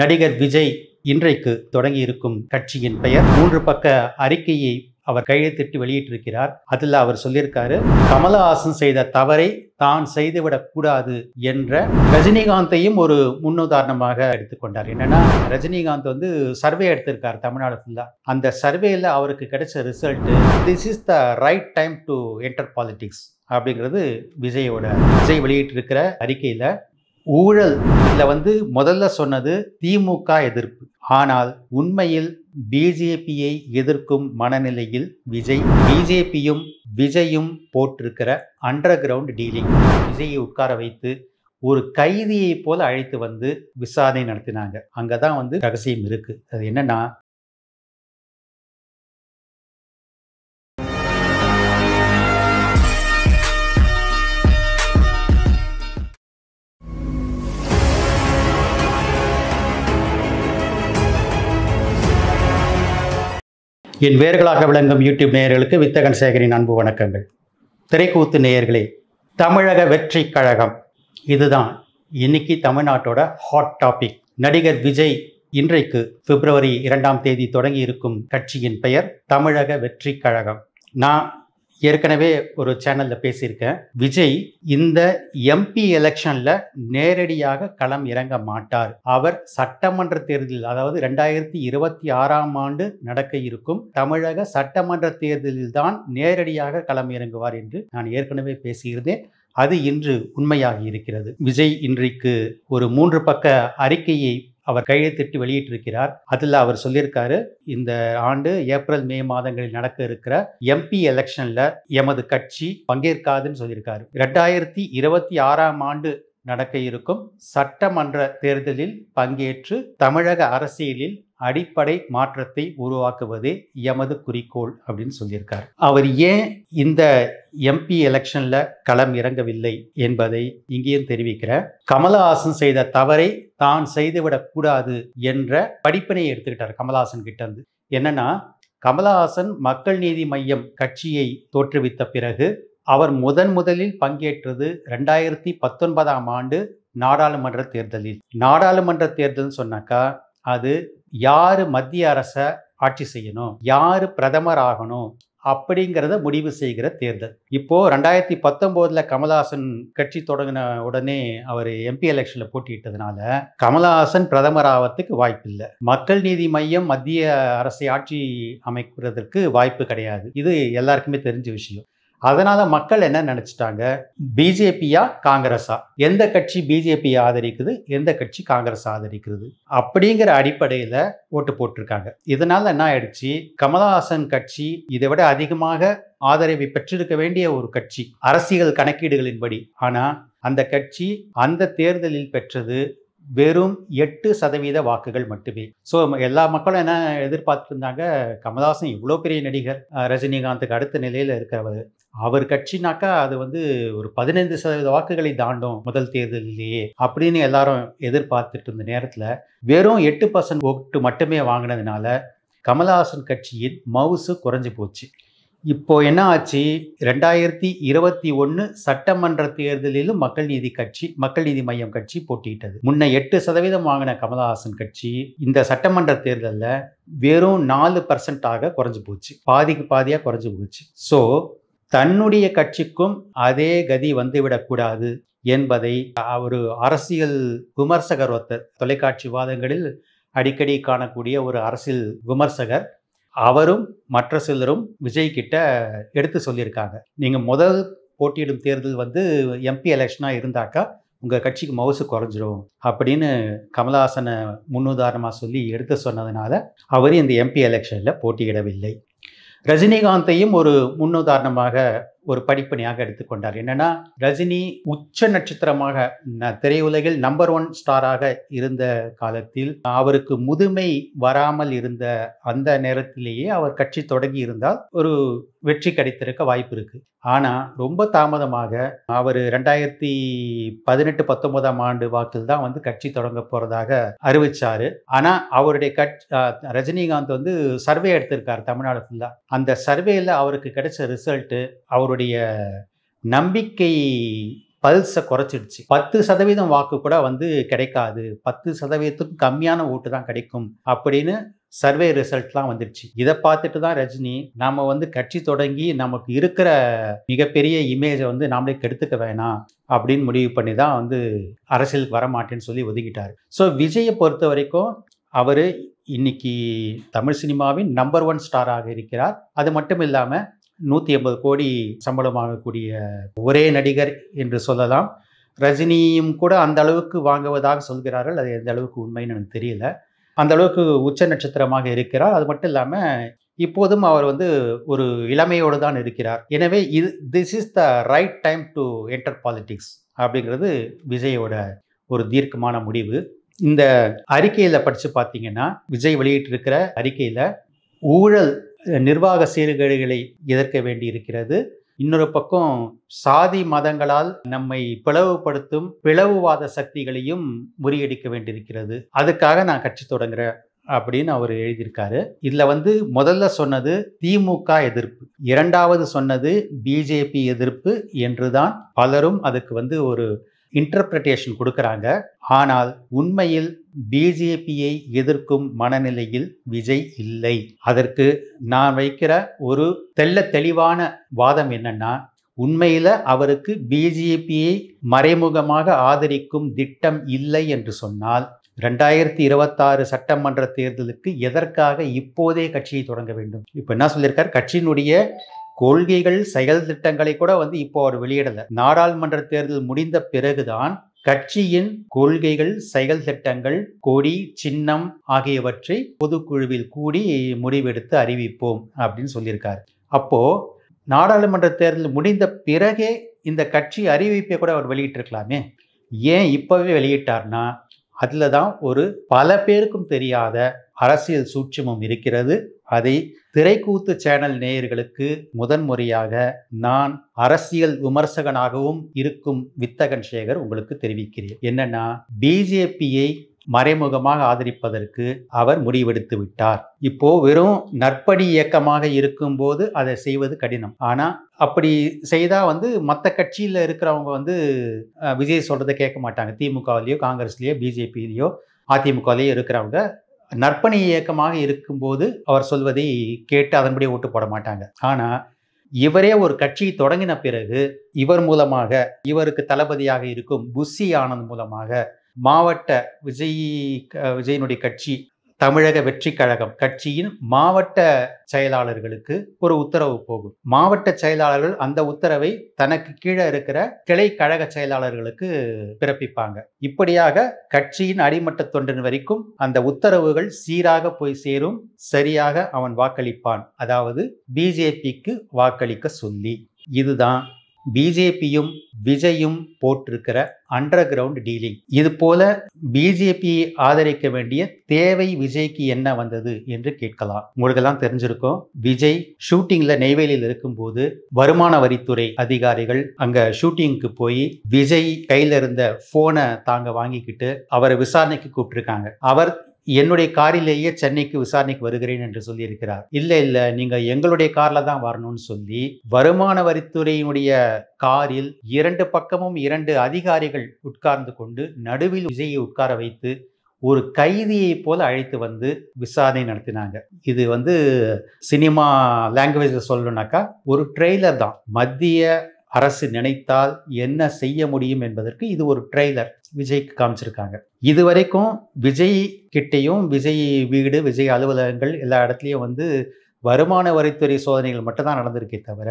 நடிகர் விஜய் இன்றைக்கு தொடங்கியிருக்கும் கட்சியின் பெயர் மூன்று பக்க அறிக்கையை அவர் கையெழுத்திட்டு வெளியிட்டிருக்கிறார் அதில் அவர் சொல்லியிருக்காரு கமலஹாசன் செய்த தவறை தான் செய்துவிடக் கூடாது என்ற ரஜினிகாந்தையும் ஒரு முன்னுதாரணமாக எடுத்துக்கொண்டார் என்னன்னா ரஜினிகாந்த் வந்து சர்வே எடுத்திருக்கார் தமிழ்நாடு ஃபுல்லாக அந்த சர்வேயில் அவருக்கு கிடைச்ச result this is the right time to enter politics அப்படிங்கிறது விஜயோட விஜய் வெளியிட்டிருக்கிற அறிக்கையில் ஊழல் இதில் வந்து முதல்ல சொன்னது திமுக எதிர்ப்பு ஆனால் உண்மையில் பிஜேபியை எதிர்க்கும் மனநிலையில் விஜய் பிஜேபியும் விஜயும் போட்டிருக்கிற அண்டர் கிரவுண்ட் டீலிங் விஜயை உட்கார வைத்து ஒரு கைதியை போல அழைத்து வந்து விசாரணை நடத்தினாங்க அங்கே தான் வந்து ரகசியம் இருக்குது அது என்னென்னா என் வேர்களாக விளங்கும் யூடியூப் நேயர்களுக்கு வித்தகன் சேகரின் அன்பு வணக்கங்கள் திரைக்கூத்து நேயர்களே தமிழக வெற்றி கழகம் இதுதான் இன்னைக்கு தமிழ்நாட்டோட ஹாட் டாபிக் நடிகர் விஜய் இன்றைக்கு பிப்ரவரி இரண்டாம் தேதி தொடங்கி இருக்கும் கட்சியின் பெயர் தமிழக வெற்றி கழகம் நான் ஏற்கனவே ஒரு சேனலில் பேசியிருக்கேன் விஜய் இந்த எம்பி எலெக்ஷனில் நேரடியாக களம் இறங்க மாட்டார் அவர் சட்டமன்ற தேர்தலில் அதாவது ரெண்டாயிரத்தி இருபத்தி ஆறாம் ஆண்டு நடக்க இருக்கும் தமிழக சட்டமன்ற தேர்தலில் தான் நேரடியாக களம் இறங்குவார் என்று நான் ஏற்கனவே பேசியிருந்தேன் அது இன்று உண்மையாகி இருக்கிறது விஜய் இன்றைக்கு ஒரு மூன்று பக்க அறிக்கையை அவர் கையெழுத்திட்டு வெளியிட்டிருக்கிறார் அதில் அவர் சொல்லியிருக்காரு இந்த ஆண்டு ஏப்ரல் மே மாதங்களில் நடக்க இருக்கிற எம்பி எலெக்ஷனில் எமது கட்சி பங்கேற்காதுன்னு சொல்லியிருக்காரு ரெண்டாயிரத்தி இருபத்தி ஆறாம் ஆண்டு நடக்க இருக்கும் சட்டமன்ற தேர்தலில் பங்கேற்று தமிழக அரசியலில் அடிப்படை மாற்றத்தை உருவாக்குவது எமது குறிக்கோள் அப்படின்னு சொல்லியிருக்கார் அவர் ஏன் இந்த எம்பி எலெக்ஷன்ல களம் இறங்கவில்லை என்பதை இங்கேயும் தெரிவிக்கிற கமலஹாசன் செய்த தவறை தான் செய்துவிடக் கூடாது என்ற படிப்பினை எடுத்துக்கிட்டார் கமலஹாசன் கிட்ட இருந்து என்னன்னா கமலஹாசன் மக்கள் நீதி மையம் கட்சியை தோற்றுவித்த பிறகு அவர் முதன் முதலில் பங்கேற்றது ரெண்டாயிரத்தி பத்தொன்பதாம் ஆண்டு நாடாளுமன்ற தேர்தலில் நாடாளுமன்ற தேர்தல் சொன்னாக்கா அது யார் மத்திய அரசை ஆட்சி செய்யணும் யார் பிரதமர் ஆகணும் அப்படிங்கிறத முடிவு செய்கிற தேர்தல் இப்போ ரெண்டாயிரத்தி பத்தொன்பதுல கமல்ஹாசன் கட்சி தொடங்கின உடனே அவர் எம்பி எலெக்ஷன்ல போட்டியிட்டதுனால கமல்ஹாசன் பிரதமர் ஆவதுக்கு வாய்ப்பு இல்லை மக்கள் நீதி மையம் மத்திய அரசை ஆட்சி அமைக்கிறதுக்கு வாய்ப்பு கிடையாது இது எல்லாருக்குமே தெரிஞ்ச விஷயம் அதனால மக்கள் என்ன நினைச்சிட்டாங்க பிஜேபியா காங்கிரஸா எந்த கட்சி பிஜேபி ஆதரிக்குது எந்த கட்சி காங்கிரஸ் ஆதரிக்கிறது அப்படிங்கிற அடிப்படையில ஓட்டு போட்டிருக்காங்க இதனால என்ன ஆயிடுச்சு கமலஹாசன் கட்சி இதை விட அதிகமாக ஆதரவை பெற்றிருக்க வேண்டிய ஒரு கட்சி அரசியல் கணக்கீடுகளின்படி ஆனா அந்த கட்சி அந்த தேர்தலில் பெற்றது வெறும் எட்டு சதவீத வாக்குகள் மட்டுமே ஸோ எல்லா மக்களும் என்ன எதிர்பார்த்துருந்தாங்க கமல்ஹாசன் இவ்வளோ பெரிய நடிகர் ரஜினிகாந்துக்கு அடுத்த நிலையில் இருக்கிறவர் அவர் கட்சினாக்கா அது வந்து ஒரு பதினைந்து சதவீத வாக்குகளை தாண்டும் முதல் தேர்தலிலேயே அப்படின்னு எல்லாரும் எதிர்பார்த்துட்டு இருந்த நேரத்தில் வெறும் எட்டு பர்சன்ட் ஓட்டு மட்டுமே வாங்கினதுனால கமல்ஹாசன் கட்சியின் மவுசு குறைஞ்சி போச்சு இப்போ என்ன ஆச்சு ரெண்டாயிரத்தி இருபத்தி ஒன்று சட்டமன்ற தேர்தலிலும் மக்கள் நீதி கட்சி மக்கள் நீதி மையம் கட்சி போட்டியிட்டது முன்ன எட்டு சதவீதம் வாங்கின கமல்ஹாசன் கட்சி இந்த சட்டமன்ற தேர்தலில் வெறும் நாலு பர்சன்டாக குறைஞ்சி போச்சு பாதிக்கு பாதியாக குறைஞ்சி போச்சு ஸோ தன்னுடைய கட்சிக்கும் அதே கதி வந்துவிடக்கூடாது என்பதை ஒரு அரசியல் விமர்சகர் ஒருத்தர் தொலைக்காட்சி வாதங்களில் அடிக்கடி காணக்கூடிய ஒரு அரசியல் விமர்சகர் அவரும் மற்ற சிலரும் விஜய் கிட்ட எடுத்து சொல்லியிருக்காங்க நீங்கள் முதல் போட்டியிடும் தேர்தல் வந்து எம்பி எலெக்ஷனாக இருந்தாக்கா உங்கள் கட்சிக்கு மவுசு குறைஞ்சிரும் அப்படின்னு கமலஹாசனை முன்னுதாரணமாக சொல்லி எடுத்து சொன்னதுனால அவர் இந்த எம்பி எலெக்ஷனில் போட்டியிடவில்லை ரஜினிகாந்தையும் ஒரு முன்னுதாரணமாக ஒரு படிப்பணியாக எடுத்துக்கொண்டார் என்னன்னா ரஜினி உச்ச நட்சத்திரமாக திரையுலகில் நம்பர் ஒன் ஸ்டாராக இருந்த காலத்தில் அவருக்கு முதுமை வராமல் இருந்த அந்த நேரத்திலேயே அவர் கட்சி தொடங்கி இருந்தால் ஒரு வெற்றி கிடைத்திருக்க வாய்ப்பு இருக்கு ஆனால் ரொம்ப தாமதமாக அவர் ரெண்டாயிரத்தி பதினெட்டு பத்தொன்பதாம் ஆண்டு வாக்கில் தான் வந்து கட்சி தொடங்க போறதாக அறிவிச்சாரு ஆனால் அவருடைய கட்சி ரஜினிகாந்த் வந்து சர்வே எடுத்திருக்காரு தமிழ்நாடு ஃபுல்லாக அந்த சர்வேல அவருக்கு கிடைச்ச ரிசல்ட்டு அவருடைய அவருடைய நம்பிக்கை பல்ஸை குறைச்சிடுச்சு பத்து சதவீதம் வாக்கு கூட வந்து கிடைக்காது பத்து சதவீதத்துக்கும் கம்மியான ஓட்டு தான் கிடைக்கும் அப்படின்னு சர்வே ரிசல்ட்லாம் வந்துடுச்சு இதை பார்த்துட்டு தான் ரஜினி நாம் வந்து கட்சி தொடங்கி நமக்கு இருக்கிற மிகப்பெரிய இமேஜை வந்து நாமளே கெடுத்துக்க வேணாம் அப்படின்னு முடிவு பண்ணி தான் வந்து அரசியலுக்கு வர மாட்டேன்னு சொல்லி ஒதுக்கிட்டார் ஸோ விஜயை பொறுத்த வரைக்கும் அவர் இன்னைக்கு தமிழ் சினிமாவின் நம்பர் ஒன் ஸ்டாராக இருக்கிறார் அது மட்டும் இல்லாமல் நூற்றி ஐம்பது கோடி சம்பளம் வாங்கக்கூடிய ஒரே நடிகர் என்று சொல்லலாம் ரஜினியும் கூட அந்த அளவுக்கு வாங்குவதாக சொல்கிறார்கள் அது எந்த அளவுக்கு உண்மைன்னு எனக்கு தெரியல அந்த அளவுக்கு உச்ச நட்சத்திரமாக இருக்கிறார் அது மட்டும் இல்லாமல் இப்போதும் அவர் வந்து ஒரு இளமையோடு தான் இருக்கிறார் எனவே இது this is the right time to enter politics அப்படிங்கிறது விஜயோட ஒரு தீர்க்கமான முடிவு இந்த அறிக்கையில் படித்து பார்த்தீங்கன்னா விஜய் வெளியிட்டிருக்கிற அறிக்கையில் ஊழல் நிர்வாக சீர்கேடுகளை எதிர்க்க வேண்டியிருக்கிறது இன்னொரு பக்கம் சாதி மதங்களால் நம்மை பிளவுபடுத்தும் பிளவுவாத சக்திகளையும் முறியடிக்க வேண்டியிருக்கிறது அதுக்காக நான் கட்சி தொடங்குறேன் அப்படின்னு அவர் எழுதியிருக்காரு இதில் வந்து முதல்ல சொன்னது திமுக எதிர்ப்பு இரண்டாவது சொன்னது பிஜேபி எதிர்ப்பு என்றுதான் பலரும் அதுக்கு வந்து ஒரு இன்டர்பிரிட்டேஷன் கொடுக்குறாங்க ஆனால் உண்மையில் பிஜேபியை எதிர்க்கும் மனநிலையில் விஜய் இல்லை அதற்கு நான் வைக்கிற ஒரு தெல்ல தெளிவான வாதம் என்னன்னா உண்மையில் அவருக்கு பிஜேபியை மறைமுகமாக ஆதரிக்கும் திட்டம் இல்லை என்று சொன்னால் ரெண்டாயிரத்தி இருபத்தாறு சட்டமன்ற தேர்தலுக்கு எதற்காக இப்போதே கட்சியை தொடங்க வேண்டும் இப்போ என்ன சொல்லியிருக்கார் கட்சியினுடைய கொள்கைகள் செயல் திட்டங்களை கூட வந்து இப்போ அவர் வெளியிடல நாடாளுமன்ற தேர்தல் முடிந்த பிறகுதான் கட்சியின் கொள்கைகள் செயல் திட்டங்கள் கொடி சின்னம் ஆகியவற்றை பொதுக்குழுவில் கூடி முடிவெடுத்து அறிவிப்போம் அப்படின்னு சொல்லியிருக்காரு அப்போ நாடாளுமன்ற தேர்தல் முடிந்த பிறகே இந்த கட்சி அறிவிப்பை கூட அவர் வெளியிட்டிருக்கலாமே ஏன் இப்போவே வெளியிட்டார்னா அதில் தான் ஒரு பல பேருக்கும் தெரியாத அரசியல் சூட்சமும் இருக்கிறது அதை திரைக்கூத்து சேனல் நேயர்களுக்கு முதன்முறையாக நான் அரசியல் விமர்சகனாகவும் இருக்கும் வித்தகன் சேகர் உங்களுக்கு தெரிவிக்கிறேன் என்னன்னா பிஜேபியை மறைமுகமாக ஆதரிப்பதற்கு அவர் முடிவெடுத்து விட்டார் இப்போ வெறும் நற்படி இயக்கமாக இருக்கும்போது அதை செய்வது கடினம் ஆனா அப்படி செய்தா வந்து மற்ற கட்சியில் இருக்கிறவங்க வந்து விஜய் சொல்றதை கேட்க மாட்டாங்க திமுகவிலேயோ காங்கிரஸ்லேயோ பிஜேபியிலேயோ அதிமுகவிலேயோ இருக்கிறவங்க நற்பணி இயக்கமாக இருக்கும்போது அவர் சொல்வதை கேட்டு அதன்படியே ஓட்டு போட மாட்டாங்க ஆனால் இவரே ஒரு கட்சி தொடங்கின பிறகு இவர் மூலமாக இவருக்கு தளபதியாக இருக்கும் புஷி ஆனந்த் மூலமாக மாவட்ட விஜய் விஜயனுடைய கட்சி தமிழக வெற்றி கழகம் கட்சியின் மாவட்ட செயலாளர்களுக்கு ஒரு உத்தரவு போகும் மாவட்ட செயலாளர்கள் அந்த உத்தரவை தனக்கு கீழே இருக்கிற கிளை கழக செயலாளர்களுக்கு பிறப்பிப்பாங்க இப்படியாக கட்சியின் அடிமட்ட தொண்டன் வரைக்கும் அந்த உத்தரவுகள் சீராக போய் சேரும் சரியாக அவன் வாக்களிப்பான் அதாவது பிஜேபிக்கு வாக்களிக்க சொல்லி இதுதான் பிஜேபியும் விஜயும் போட்டிருக்கிற அண்டர் கிரவுண்ட் டீலிங் இது போல பிஜேபியை ஆதரிக்க வேண்டிய தேவை விஜய்க்கு என்ன வந்தது என்று கேட்கலாம் உங்களுக்கெல்லாம் தெரிஞ்சிருக்கும் விஜய் ஷூட்டிங்ல நெய்வேலியில் இருக்கும்போது வருமான வரித்துறை அதிகாரிகள் அங்க ஷூட்டிங்க்கு போய் விஜய் கையில இருந்த போனை தாங்க வாங்கிக்கிட்டு அவரை விசாரணைக்கு கூப்பிட்டுருக்காங்க அவர் என்னுடைய காரிலேயே சென்னைக்கு விசாரணைக்கு வருகிறேன் என்று சொல்லியிருக்கிறார் இல்லை இல்லை நீங்கள் எங்களுடைய காரில் தான் வரணும்னு சொல்லி வருமான வரித்துறையினுடைய காரில் இரண்டு பக்கமும் இரண்டு அதிகாரிகள் உட்கார்ந்து கொண்டு நடுவில் விஜயை உட்கார வைத்து ஒரு கைதியை போல அழைத்து வந்து விசாரணை நடத்தினாங்க இது வந்து சினிமா லாங்குவேஜில் சொல்லணும்னாக்கா ஒரு ட்ரெய்லர் தான் மத்திய அரசு நினைத்தால் என்ன செய்ய முடியும் என்பதற்கு இது ஒரு ட்ரெய்லர் விஜய்க்கு காமிச்சிருக்காங்க இது வரைக்கும் விஜய் கிட்டேயும் விஜய் வீடு விஜய் அலுவலகங்கள் எல்லா இடத்துலையும் வந்து வருமான வரித்துறை சோதனைகள் மட்டும்தான் நடந்திருக்கே தவிர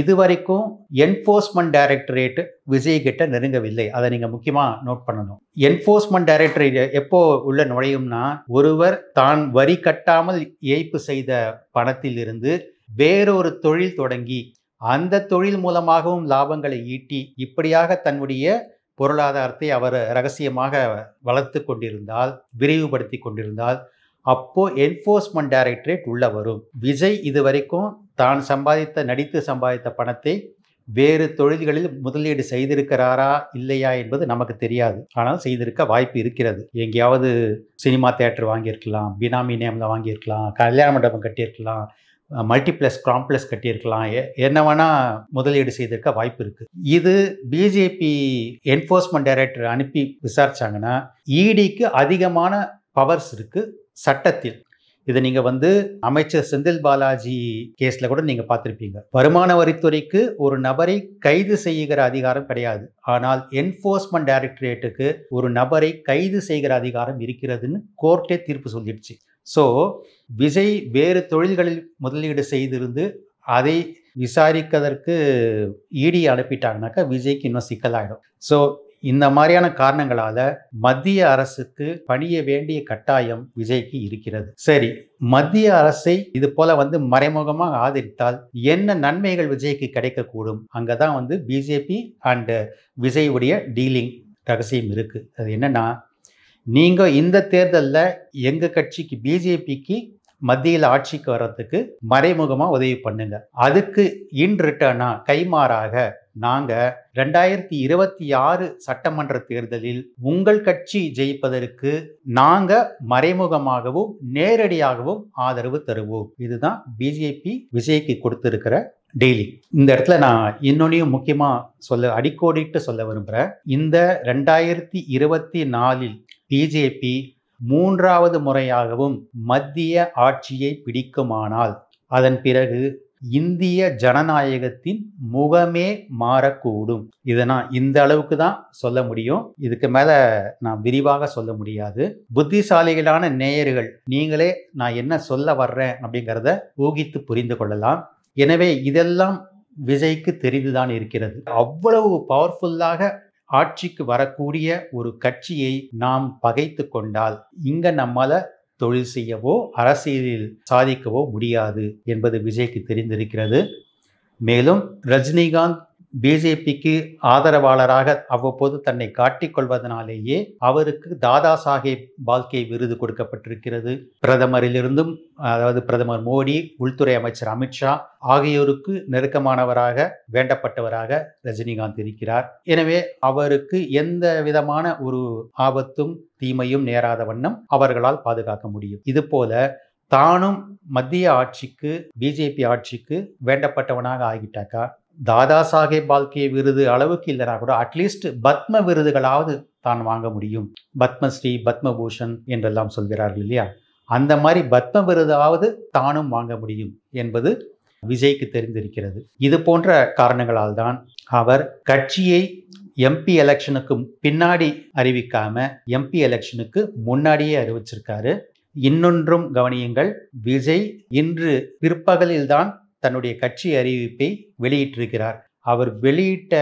இது வரைக்கும் என்ஃபோர்ஸ்மெண்ட் டைரக்டரேட்டு விஜய் கிட்ட நெருங்கவில்லை அதை நீங்கள் முக்கியமாக நோட் பண்ணணும் என்ஃபோர்ஸ்மெண்ட் டைரக்டரேட் எப்போ உள்ள நுழையும்னா ஒருவர் தான் வரி கட்டாமல் ஏய்ப்பு செய்த பணத்தில் இருந்து வேறொரு தொழில் தொடங்கி அந்த தொழில் மூலமாகவும் லாபங்களை ஈட்டி இப்படியாக தன்னுடைய பொருளாதாரத்தை அவர் ரகசியமாக வளர்த்து கொண்டிருந்தால் விரைவுபடுத்தி கொண்டிருந்தால் அப்போ என்ஃபோர்ஸ்மெண்ட் டைரக்டரேட் உள்ள வரும் விஜய் இது வரைக்கும் தான் சம்பாதித்த நடித்து சம்பாதித்த பணத்தை வேறு தொழில்களில் முதலீடு செய்திருக்கிறாரா இல்லையா என்பது நமக்கு தெரியாது ஆனால் செய்திருக்க வாய்ப்பு இருக்கிறது எங்கேயாவது சினிமா தேட்டர் வாங்கியிருக்கலாம் பினாமி நேமில் வாங்கியிருக்கலாம் கல்யாண மண்டபம் கட்டியிருக்கலாம் மல்டிப்ளஸ் காம்ப்ளெக்ஸ் கட்டியிருக்கலாம் என்ன வேணால் முதலீடு செய்திருக்க வாய்ப்பு இருக்குது இது பிஜேபி என்ஃபோர்ஸ்மெண்ட் டைரக்டர் அனுப்பி விசாரிச்சாங்கன்னா இடிக்கு e அதிகமான பவர்ஸ் இருக்குது சட்டத்தில் இதை நீங்கள் வந்து அமைச்சர் செந்தில் பாலாஜி கேஸில் கூட நீங்கள் பார்த்துருப்பீங்க வருமான வரித்துறைக்கு ஒரு நபரை கைது செய்கிற அதிகாரம் கிடையாது ஆனால் என்ஃபோர்ஸ்மெண்ட் டைரக்டரேட்டுக்கு ஒரு நபரை கைது செய்கிற அதிகாரம் இருக்கிறதுன்னு கோர்ட்டே தீர்ப்பு சொல்லிடுச்சு ஸோ விஜய் வேறு தொழில்களில் முதலீடு செய்திருந்து அதை விசாரிக்கதற்கு இடி e அனுப்பிட்டாங்கனாக்கா விஜய்க்கு இன்னும் சிக்கலாயிடும் ஸோ இந்த மாதிரியான காரணங்களால மத்திய அரசுக்கு பணிய வேண்டிய கட்டாயம் விஜய்க்கு இருக்கிறது சரி மத்திய அரசை இது போல வந்து மறைமுகமாக ஆதரித்தால் என்ன நன்மைகள் விஜய்க்கு கிடைக்கக்கூடும் அங்கதான் வந்து பிஜேபி அண்ட் விஜய் உடைய டீலிங் ரகசியம் இருக்கு அது என்னன்னா நீங்கள் இந்த தேர்தலில் எங்கள் கட்சிக்கு பிஜேபிக்கு மத்தியில் ஆட்சிக்கு வர்றதுக்கு மறைமுகமாக உதவி பண்ணுங்க அதுக்கு இன் ரிட்டர்னாக கைமாறாக நாங்கள் ரெண்டாயிரத்தி இருபத்தி ஆறு சட்டமன்ற தேர்தலில் உங்கள் கட்சி ஜெயிப்பதற்கு நாங்கள் மறைமுகமாகவும் நேரடியாகவும் ஆதரவு தருவோம் இதுதான் பிஜேபி விஜய்க்கு கொடுத்திருக்கிற டெய்லி இந்த இடத்துல நான் இன்னொன்னையும் முக்கியமாக சொல்ல அடிக்கோடிட்டு சொல்ல விரும்புகிறேன் இந்த ரெண்டாயிரத்தி இருபத்தி நாலில் பிஜேபி மூன்றாவது முறையாகவும் மத்திய ஆட்சியை பிடிக்குமானால் அதன் பிறகு இந்திய ஜனநாயகத்தின் முகமே மாறக்கூடும் இதை நான் இந்த அளவுக்கு தான் சொல்ல முடியும் இதுக்கு மேல நான் விரிவாக சொல்ல முடியாது புத்திசாலிகளான நேயர்கள் நீங்களே நான் என்ன சொல்ல வர்றேன் அப்படிங்கிறத ஊகித்து புரிந்து கொள்ளலாம் எனவே இதெல்லாம் விஜய்க்கு தெரிந்துதான் இருக்கிறது அவ்வளவு பவர்ஃபுல்லாக ஆட்சிக்கு வரக்கூடிய ஒரு கட்சியை நாம் பகைத்து கொண்டால் இங்க நம்மால தொழில் செய்யவோ அரசியலில் சாதிக்கவோ முடியாது என்பது விஜய்க்கு தெரிந்திருக்கிறது மேலும் ரஜினிகாந்த் பிஜேபிக்கு ஆதரவாளராக அவ்வப்போது தன்னை காட்டிக்கொள்வதனாலேயே அவருக்கு தாதா சாஹேப் பால்கே விருது கொடுக்கப்பட்டிருக்கிறது பிரதமரிலிருந்தும் அதாவது பிரதமர் மோடி உள்துறை அமைச்சர் அமித்ஷா ஆகியோருக்கு நெருக்கமானவராக வேண்டப்பட்டவராக ரஜினிகாந்த் இருக்கிறார் எனவே அவருக்கு எந்த விதமான ஒரு ஆபத்தும் தீமையும் நேராத வண்ணம் அவர்களால் பாதுகாக்க முடியும் இது போல தானும் மத்திய ஆட்சிக்கு பிஜேபி ஆட்சிக்கு வேண்டப்பட்டவனாக ஆகிட்டாக்கா தாதா சாஹேப் பால்கே விருது அளவுக்கு இல்லைனா கூட அட்லீஸ்ட் பத்ம விருதுகளாவது தான் வாங்க முடியும் பத்மஸ்ரீ பத்மபூஷன் என்றெல்லாம் சொல்கிறார்கள் இல்லையா அந்த மாதிரி பத்ம விருதாவது தானும் வாங்க முடியும் என்பது விஜய்க்கு தெரிந்திருக்கிறது இது போன்ற காரணங்களால் தான் அவர் கட்சியை எம்பி எலெக்ஷனுக்கு பின்னாடி அறிவிக்காம எம்பி எலெக்ஷனுக்கு முன்னாடியே அறிவிச்சிருக்காரு இன்னொன்றும் கவனியுங்கள் விஜய் இன்று பிற்பகலில்தான் தன்னுடைய கட்சி அறிவிப்பை வெளியிட்டிருக்கிறார் அவர் வெளியிட்ட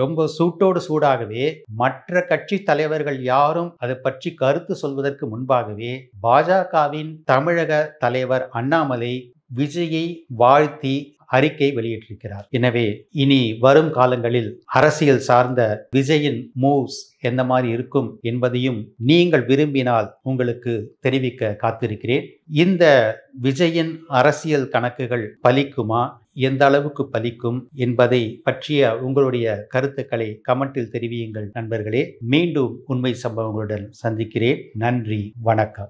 ரொம்ப சூட்டோடு சூடாகவே மற்ற கட்சி தலைவர்கள் யாரும் அதை பற்றி கருத்து சொல்வதற்கு முன்பாகவே பாஜகவின் தமிழக தலைவர் அண்ணாமலை விஜயை வாழ்த்தி அறிக்கை வெளியிட்டிருக்கிறார் எனவே இனி வரும் காலங்களில் அரசியல் சார்ந்த விஜயின் மூவ்ஸ் எந்த மாதிரி இருக்கும் என்பதையும் நீங்கள் விரும்பினால் உங்களுக்கு தெரிவிக்க காத்திருக்கிறேன் இந்த விஜயின் அரசியல் கணக்குகள் பலிக்குமா எந்த அளவுக்கு பலிக்கும் என்பதை பற்றிய உங்களுடைய கருத்துக்களை கமெண்டில் தெரிவியுங்கள் நண்பர்களே மீண்டும் உண்மை சம்பவங்களுடன் சந்திக்கிறேன் நன்றி வணக்கம்